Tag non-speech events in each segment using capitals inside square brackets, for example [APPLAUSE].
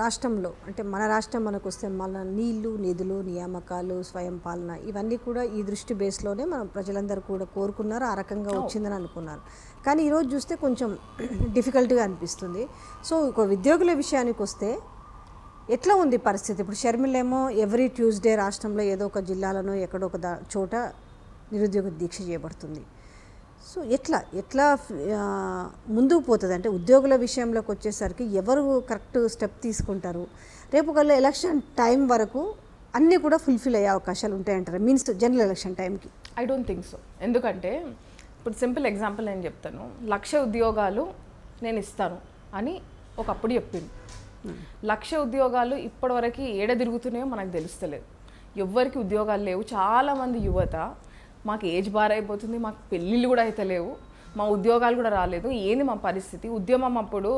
రాష్ట్రంలో అంటే మన రాష్ట్రం మనకు వస్తే మన నీళ్లు నిధులు నియామకాలు స్వయం పాలన ఇవన్నీ కూడా ఈ దృష్టి బేస్లోనే మనం ప్రజలందరూ కూడా కోరుకున్నారు ఆ రకంగా వచ్చిందని అనుకున్నారు కానీ ఈరోజు చూస్తే కొంచెం [CLEARS THROAT] డిఫికల్ట్గా అనిపిస్తుంది సో ఒక ఉద్యోగుల విషయానికి వస్తే ఎట్లా ఉంది పరిస్థితి ఇప్పుడు షర్మిలేమో ఎవ్రీ ట్యూస్డే రాష్ట్రంలో ఏదో ఒక జిల్లాలను ఎక్కడో ఒక దా చోట నిరుద్యోగ దీక్ష చేయబడుతుంది సో ఎట్లా ఎట్లా ముందుకు పోతుంది అంటే ఉద్యోగుల విషయంలోకి వచ్చేసరికి ఎవరు కరెక్ట్ స్టెప్ తీసుకుంటారు రేపు ఒకళ్ళు ఎలక్షన్ టైం వరకు అన్నీ కూడా ఫుల్ఫిల్ అయ్యే అవకాశాలు ఉంటాయంటారు మీన్స్ జనరల్ ఎలక్షన్ టైంకి ఐ డోంట్ థింక్ సో ఎందుకంటే ఇప్పుడు సింపుల్ ఎగ్జాంపుల్ నేను చెప్తాను లక్ష ఉద్యోగాలు నేను ఇస్తాను అని ఒకప్పుడు చెప్పింది hmm. లక్ష ఉద్యోగాలు ఇప్పటివరకు ఏడ తిరుగుతున్నాయో మనకు తెలుస్తలేదు ఎవ్వరికి ఉద్యోగాలు లేవు చాలామంది యువత మాకు ఏజ్ బార్ అయిపోతుంది మాకు పెళ్ళిళ్ళు కూడా అయితే లేవు మా ఉద్యోగాలు కూడా రాలేదు ఏంది మా పరిస్థితి ఉద్యమం అప్పుడు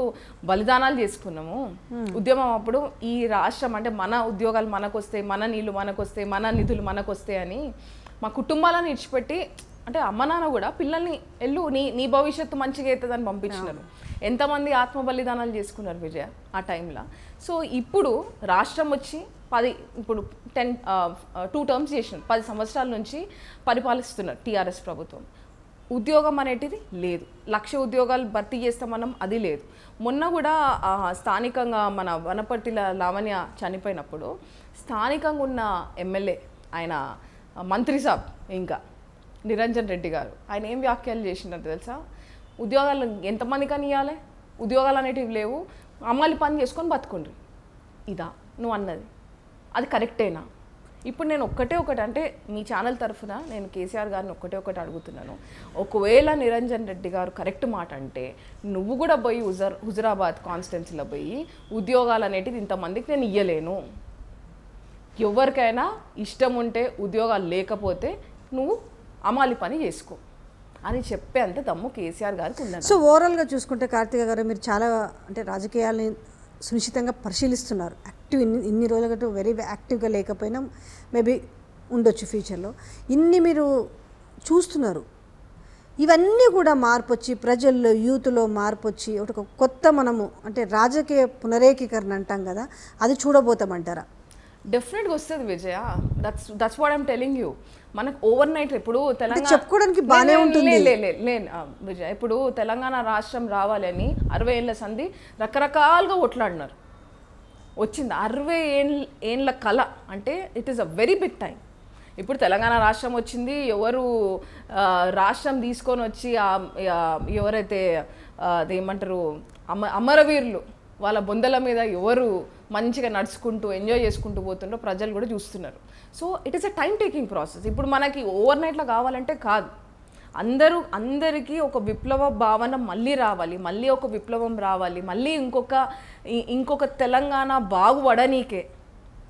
బలిదానాలు చేసుకున్నాము hmm. ఉద్యమం అప్పుడు ఈ రాష్ట్రం అంటే మన ఉద్యోగాలు మనకు వస్తాయి మన నీళ్ళు మనకు వస్తాయి మన నిధులు మనకు వస్తాయి అని మా కుటుంబాలను ఇచ్చిపెట్టి అంటే అమ్మ నాన్న కూడా పిల్లల్ని వెళ్ళు నీ నీ భవిష్యత్తు మంచిగా అవుతుంది అని పంపించినారు ఎంతమంది ఆత్మ బలిదానాలు చేసుకున్నారు విజయ ఆ టైంలో సో ఇప్పుడు రాష్ట్రం వచ్చి పది ఇప్పుడు టెన్ టూ టర్మ్స్ చేసిన పది సంవత్సరాల నుంచి పరిపాలిస్తున్నారు టీఆర్ఎస్ ప్రభుత్వం ఉద్యోగం అనేటిది లేదు లక్ష ఉద్యోగాలు భర్తీ చేస్తామనం అది లేదు మొన్న కూడా స్థానికంగా మన వనపర్తిల లావణ్య చనిపోయినప్పుడు స్థానికంగా ఉన్న ఎమ్మెల్యే ఆయన మంత్రి సాబ్ ఇంకా నిరంజన్ రెడ్డి గారు ఆయన ఏం వ్యాఖ్యలు చేసినారు తెలుసా ఉద్యోగాలు ఎంతమంది కానీ ఇవ్వాలి ఉద్యోగాలు అనేటివి లేవు అమ్మాయిలు పని చేసుకొని బతుకుండ్రు ఇదా నువ్వు అన్నది అది కరెక్టేనా ఇప్పుడు నేను ఒక్కటే ఒకటి అంటే మీ ఛానల్ తరఫున నేను కేసీఆర్ గారిని ఒక్కటే ఒకటి అడుగుతున్నాను ఒకవేళ నిరంజన్ రెడ్డి గారు కరెక్ట్ మాట అంటే నువ్వు కూడా పోయి హుజర్ హుజరాబాద్ కాన్స్టిట్యున్సీలో పోయి ఉద్యోగాలు అనేటివి ఇంతమందికి నేను ఇయ్యలేను ఎవరికైనా ఇష్టం ఉంటే ఉద్యోగాలు లేకపోతే నువ్వు అమాలి పని చేసుకో అని చెప్పే అంత దమ్ము కేసీఆర్ గారికి ఉన్నారు సో ఓవరాల్గా చూసుకుంటే కార్తిక గారు మీరు చాలా అంటే రాజకీయాలని సునిశ్చితంగా పరిశీలిస్తున్నారు యాక్టివ్ ఇన్ని ఇన్ని రోజులగట్టు వెరీ యాక్టివ్గా లేకపోయినా మేబీ ఉండొచ్చు ఫ్యూచర్లో ఇన్ని మీరు చూస్తున్నారు ఇవన్నీ కూడా మార్పు వచ్చి ప్రజల్లో యూత్లో మార్పు వచ్చి ఒక కొత్త మనము అంటే రాజకీయ పునరేకీకరణ అంటాం కదా అది చూడబోతామంటారా డెఫినెట్గా వస్తుంది Vijaya that's that's what I'm telling you మనకు ఓవర్ నైట్ ఇప్పుడు తెలంగాణ చెప్పుకోవడానికి బాగానే ఉంటుంది విజయ్ ఇప్పుడు తెలంగాణ రాష్ట్రం రావాలని అరవై ఏళ్ళ సంధి రకరకాలుగా ఒట్లాడినారు వచ్చింది అరవై ఏళ్ళ ఏళ్ళ కళ అంటే it is a very big time ఇప్పుడు తెలంగాణ రాష్ట్రం వచ్చింది ఎవరు రాష్ట్రం తీసుకొని వచ్చి ఎవరైతే అదేమంటారు అమ అమరవీరులు వాళ్ళ బొందల మీద ఎవరు మంచిగా నడుచుకుంటూ ఎంజాయ్ చేసుకుంటూ పోతుండో ప్రజలు కూడా చూస్తున్నారు so it is a time taking process ఇప్పుడు మనకి ఓవర్ నైట్లో కావాలంటే కాదు అందరూ అందరికీ ఒక విప్లవ భావన మళ్ళీ రావాలి మళ్ళీ ఒక విప్లవం రావాలి మళ్ళీ ఇంకొక ఇంకొక తెలంగాణ బాగుపడనీకే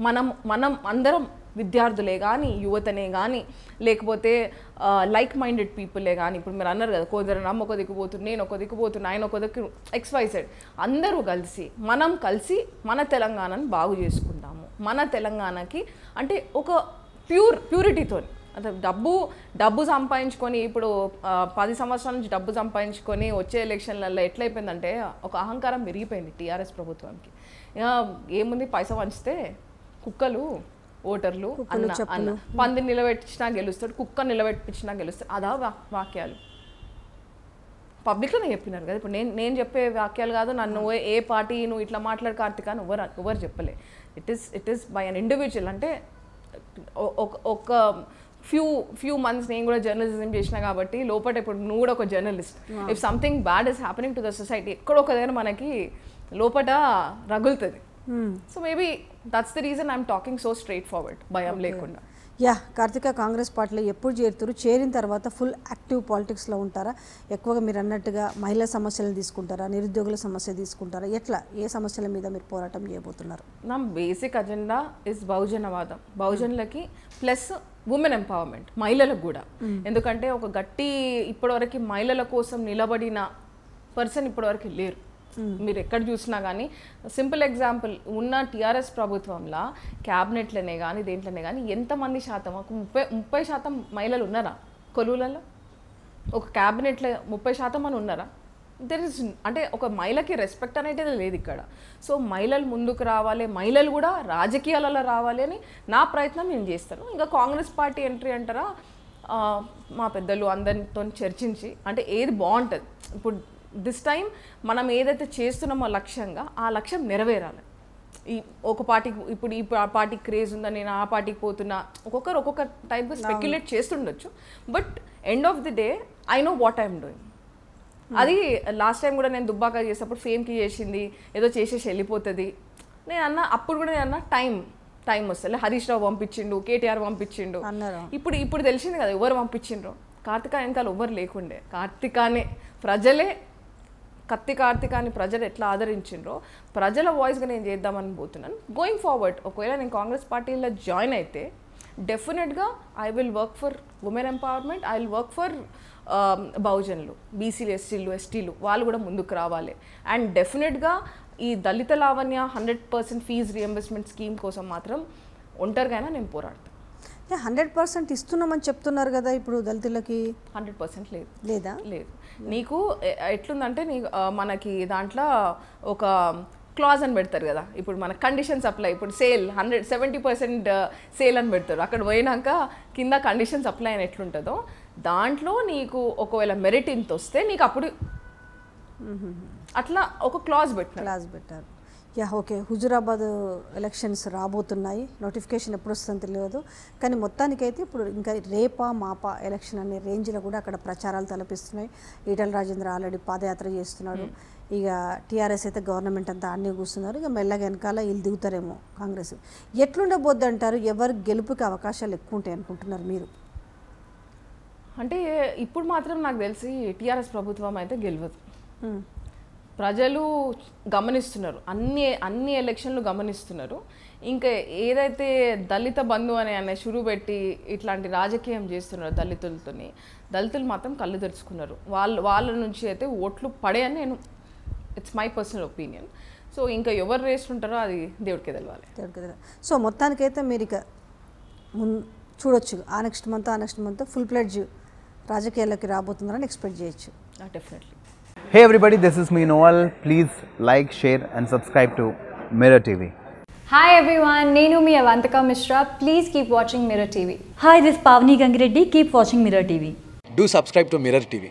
మనం మనం అందరం విద్యార్థులే కానీ యువతనే కానీ లేకపోతే లైక్ మైండెడ్ పీపులే కానీ ఇప్పుడు మీరు అన్నారు కదా కోదరు నమ్మ ఒక దిక్కుపోతుంది నేను ఒక దిక్కుపోతున్నా ఆయన ఒక దిక్కు ఎక్స్వైజెడ్ అందరూ కలిసి మనం కలిసి మన తెలంగాణను బాగు చేసుకుంటాము మన తెలంగాణకి అంటే ఒక ప్యూర్ ప్యూరిటీతో అంటే డబ్బు డబ్బు సంపాదించుకొని ఇప్పుడు పది సంవత్సరాల నుంచి డబ్బు సంపాదించుకొని వచ్చే ఎలక్షన్లలో ఎట్లయిపోయిందంటే ఒక అహంకారం పెరిగిపోయింది టీఆర్ఎస్ ప్రభుత్వానికి ఏముంది పైసా వంచితే కుక్కలు ఓటర్లు అన్న పంది నిలబెట్టించినా గెలుస్తాడు కుక్క నిలబెట్టించినా గెలుస్తాడు అదా వాక్యాలు పబ్లిక్లోనే చెప్పినారు కదా ఇప్పుడు నేను నేను చెప్పే వాక్యాలు కాదు నన్ను ఏ పార్టీ నువ్వు ఇట్లా మాట్లాడు కార్తిక అని ఎవరు ఎవరు చెప్పలే it is it is by an individual అంటే ఒక ఫ్యూ ఫ్యూ మంత్స్ నేను కూడా జర్నలిజం చేసిన కాబట్టి లోపల ఇప్పుడు నువ్వు కూడా ఒక journalist if something bad is happening to the society ఎక్కడో ఒక దగ్గర మనకి లోపల రగులుతుంది so hmm. Maybe that's the reason I'm talking so straightforward భయం లేకుండా యా కార్తిక కాంగ్రెస్ పార్టీలో ఎప్పుడు చేరుతారు చేరిన తర్వాత ఫుల్ యాక్టివ్ పాలిటిక్స్లో ఉంటారా ఎక్కువగా మీరు అన్నట్టుగా మహిళా సమస్యలను తీసుకుంటారా నిరుద్యోగుల సమస్య తీసుకుంటారా ఎట్లా ఏ సమస్యల మీద మీరు పోరాటం చేయబోతున్నారు నా బేసిక్ అజెండా ఇస్ బహుజనవాదం బహుజనులకి ప్లస్ ఉమెన్ ఎంపవర్మెంట్ మహిళలకు కూడా hmm. ఎందుకంటే ఒక గట్టి ఇప్పటివరకు మహిళల కోసం నిలబడిన పర్సన్ ఇప్పటివరకు లేరు Hmm. మీరు ఎక్కడ చూసినా కానీ సింపుల్ ఎగ్జాంపుల్ ఉన్న టీఆర్ఎస్ ప్రభుత్వంలో క్యాబినెట్లనే కానీ దేంట్లోనే కానీ ఎంతమంది శాతం ఒక ముప్పై ముప్పై శాతం మహిళలు ఉన్నారా కొలువులలో ఒక క్యాబినెట్లో ముప్పై శాతం అని ఉన్నారా దెర్ ఇస్ అంటే ఒక మహిళకి రెస్పెక్ట్ అనేది లేదు ఇక్కడ సో మహిళలు ముందుకు రావాలి మహిళలు కూడా రాజకీయాలలో రావాలి అని నా ప్రయత్నం నేను చేస్తాను ఇంకా కాంగ్రెస్ పార్టీ ఎంట్రీ అంటారా మా పెద్దలు అందరితో చర్చించి అంటే ఏది బాగుంటుంది ఇప్పుడు దిస్ టైం మనం ఏదైతే చేస్తున్నామో లక్ష్యంగా ఆ లక్ష్యం నెరవేరాలి ఈ ఒక పార్టీకి ఇప్పుడు ఈ పార్టీకి క్రేజ్ ఉందా నేను ఆ పార్టీకి పోతున్నా ఒక్కొక్కరు ఒక్కొక్క టైప్గా స్పెక్యులేట్ చేస్తుండొచ్చు but end of the day I know what I'm doing అది లాస్ట్ టైం కూడా నేను దుబ్బాక చేసినప్పుడు ఫేమ్కి చేసింది ఏదో చేసేసి వెళ్ళిపోతుంది నేను అన్న అప్పుడు కూడా నేను అన్న టైం టైం వస్తుంది హరీష్ రావు పంపించిండు కేటీఆర్ పంపించిండు ఇప్పుడు ఇప్పుడు తెలిసింది కదా ఎవరు పంపించిండ్రు కార్తిక వెనకాల ఎవ్వరు లేకుండే కార్తికానే ప్రజలే కత్తి కార్తిక్ అని ప్రజలు ఎట్లా ఆదరించిండ్రో ప్రజల వాయిస్గా నేను చేద్దామని పోతున్నాను గోయింగ్ ఫార్వర్డ్ ఒకవేళ నేను కాంగ్రెస్ పార్టీలో జాయిన్ అయితే డెఫినెట్గా I will work for women empowerment I will work for బహుజన్లు బీసీలు ఎస్సీలు ఎస్టీలు వాళ్ళు కూడా ముందుకు రావాలి అండ్ డెఫినెట్గా ఈ దళిత Lavanya hundred percent fee reimbursement scheme కోసం మాత్రం ఒంటరిగా నేను పోరాడతాను హండ్రెడ్ పర్సెంట్ ఇస్తున్నామని చెప్తున్నారు కదా ఇప్పుడు దళితులకి హండ్రెడ్ పర్సెంట్ లేదు లేదా లేదు నీకు ఎట్లుందంటే నీ మనకి దాంట్లో ఒక క్లాజ్ అని పెడతారు కదా ఇప్పుడు మన కండిషన్స్ అప్లై ఇప్పుడు sale hundred seventy percent sale అని పెడతారు అక్కడ పోయినాక కింద కండిషన్స్ అప్లై అని ఎట్లుంటుందో దాంట్లో నీకు ఒకవేళ మెరిట్ ఇంత వస్తే నీకు అప్పుడు అట్లా ఒక క్లాజ్ పెట్టారు క్లాజ్ పెట్టారు యా ఓకే హుజురాబాద్ ఎలక్షన్స్ రాబోతున్నాయి నోటిఫికేషన్ ఎప్పుడు వస్తుందో తెలియదు కానీ మొత్తానికైతే ఇప్పుడు ఇంకా రేపా మాపా ఎలక్షన్ అనే రేంజ్లో కూడా అక్కడ ప్రచారాలు తలపిస్తున్నాయి ఈటల రాజేంద్ర ఆల్రెడీ పాదయాత్ర చేస్తున్నాడు ఇక టీఆర్ఎస్ అయితే గవర్నమెంట్ అంతా అన్ని కూస్తున్నారు ఇక మెల్లగా వెనకాల వీళ్ళు దిగుతారేమో కాంగ్రెస్ ఎట్లుండబోద్దు అంటారు ఎవరు గెలుపుకి అవకాశాలు ఎక్కువ ఉంటాయి అనుకుంటున్నారు మీరు అంటే ఇప్పుడు మాత్రం నాకు తెలిసి టీఆర్ఎస్ ప్రభుత్వం అయితే గెలవదు ప్రజలు గమనిస్తున్నారు అన్ని అన్ని ఎలక్షన్లు గమనిస్తున్నారు ఇంకా ఏదైతే దళిత బంధు అని అనే షురు పెట్టి ఇట్లాంటి రాజకీయం చేస్తున్నారు దళితులతోని దళితులు మాత్రం కళ్ళు తెరుచుకున్నారు వాళ్ళ వాళ్ళ నుంచి అయితే ఓట్లు పడేయని నేను it's my personal opinion so ఇంకా ఎవరు రేస్తుంటారో అది దేవుడికి తెలవాలి దేవుడికి తెలవాలి సో మొత్తానికైతే మీరు ఇక ముందు చూడొచ్చు ఆ నెక్స్ట్ మంత్ ఆ నెక్స్ట్ మంత్ ఫుల్ ప్లెడ్జ్ రాజకీయాల్లోకి రాబోతుందని ఎక్స్పెక్ట్ చేయొచ్చు definitely Hey everybody, this is me Noel. Please like, share and subscribe to Mirror TV. Hi everyone, Nenu me Avantika Mishra. Please keep watching Mirror TV. Hi, this is Pavni Gangireddy. Keep watching Mirror TV. Do subscribe to Mirror TV.